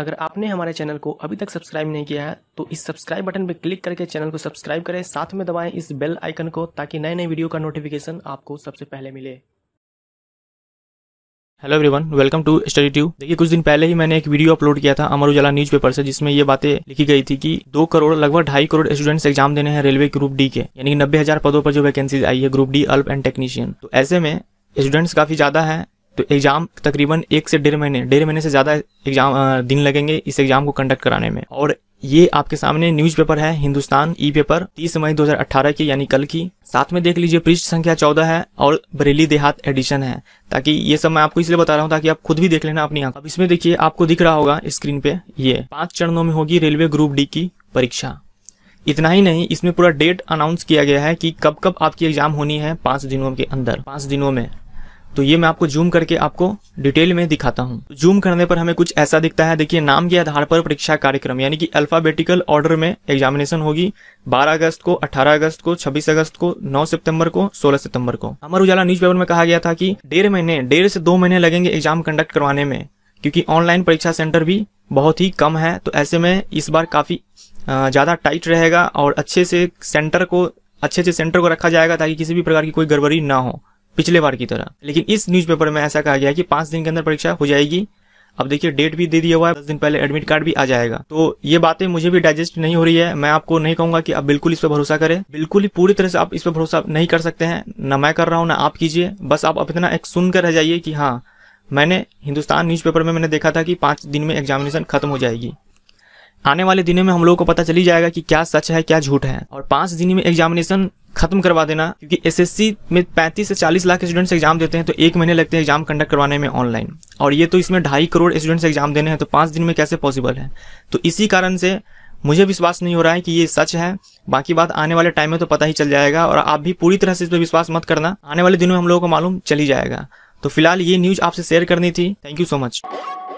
अगर आपने हमारे चैनल को अभी तक सब्सक्राइब नहीं किया है तो इस सब्सक्राइब बटन पर क्लिक करके चैनल को सब्सक्राइब करें साथ में दबाएं इस बेल आइकन को ताकि नए नए वीडियो का नोटिफिकेशन आपको सबसे पहले मिले hello everyone welcome to study ट्यू देखिए कुछ दिन पहले ही मैंने एक वीडियो अपलोड किया था अमर उजाला न्यूज पेपर से जिसमें ये बातें लिखी गई थी कि दो करोड़ लगभग ढाई करोड़ स्टूडेंट्स एग्जाम देने हैं रेलवे ग्रुप डी के यानी कि नब्बे हजार पदों पर जो वैकेंसी आई है group D ALP and technician तो ऐसे में स्टूडेंट्स काफी ज्यादा हैं तो एग्ज़ाम तकरीबन एक से डेढ़ महीने डेढ़ महीने से ज़्यादा एग्ज़ाम दिन लगेंगे इस एग्ज़ाम को कंडक्ट कराने में और ये आपके सामने न्यूज पेपर है हिंदुस्तान ई पेपर तीस मई 2018 की यानी कल की साथ में देख लीजिए पृष्ठ संख्या चौदह है और बरेली देहात एडिशन है ताकि ये सब मैं आपको इसलिए बता रहा हूँ ताकि आप खुद भी देख लेना अपनी आंख अब इसमें देखिए आपको दिख रहा होगा स्क्रीन पे ये पांच चरणों में होगी रेलवे ग्रुप डी की परीक्षा इतना ही नहीं इसमें पूरा डेट अनाउंस किया गया है कि कब कब आपकी एग्जाम होनी है पांच दिनों के अंदर पांच दिनों में तो ये मैं आपको जूम करके आपको डिटेल में दिखाता हूँ जूम करने पर हमें कुछ ऐसा दिखता है देखिए नाम के आधार पर परीक्षा कार्यक्रम यानी कि अल्फाबेटिकल ऑर्डर में एग्जामिनेशन होगी 12 अगस्त को 18 अगस्त को 26 अगस्त को 9 सितंबर को 16 सितंबर को अमर उजाला न्यूज पेपर में कहा गया था की डेढ़ महीने डेढ़ से दो महीने लगेंगे एग्जाम कंडक्ट करवाने में क्योंकि ऑनलाइन परीक्षा सेंटर भी बहुत ही कम है तो ऐसे में इस बार काफ़ी ज़्यादा टाइट रहेगा और अच्छे से सेंटर को अच्छे से सेंटर को रखा जाएगा ताकि किसी भी प्रकार की कोई गड़बड़ी ना हो पिछले बार की तरह लेकिन इस न्यूज़पेपर में ऐसा कहा गया कि पांच दिन के अंदर परीक्षा हो जाएगी अब देखिए डेट भी दे दिया हुआ है दस दिन पहले एडमिट कार्ड भी आ जाएगा तो ये बातें मुझे भी डाइजेस्ट नहीं हो रही है मैं आपको नहीं कहूंगा कि आप बिल्कुल इस पर भरोसा करें बिल्कुल ही पूरी तरह से आप इस पर भरोसा नहीं कर सकते हैं ना मैं कर रहा हूँ ना आप कीजिए बस आप इतना एक सुनकर रह जाइए कि हाँ मैंने हिंदुस्तान न्यूज़पेपर में मैंने देखा था कि पांच दिन में एग्जामिनेशन खत्म हो जाएगी आने वाले दिनों में हम लोगों को पता चली जाएगा कि क्या सच है क्या झूठ है और पांच दिन में एग्जामिनेशन खत्म करवा देना क्योंकि एसएससी में 35 से 40 लाख स्टूडेंट्स एग्जाम देते हैं तो एक महीने लगते हैं एग्जाम कंडक्ट करवाने में ऑनलाइन और ये तो इसमें ढाई करोड़ स्टूडेंट्स एग्जाम देने हैं तो पाँच दिन में कैसे पॉसिबल है तो इसी कारण से मुझे विश्वास नहीं हो रहा है कि ये सच है बाकी बात आने वाले टाइम में तो पता ही चल जाएगा और आप भी पूरी तरह से इस पर विश्वास मत करना आने वाले दिनों में हम लोगों को मालूम चली जाएगा तो फिलहाल ये न्यूज़ आपसे शेयर करनी थी थैंक यू सो मच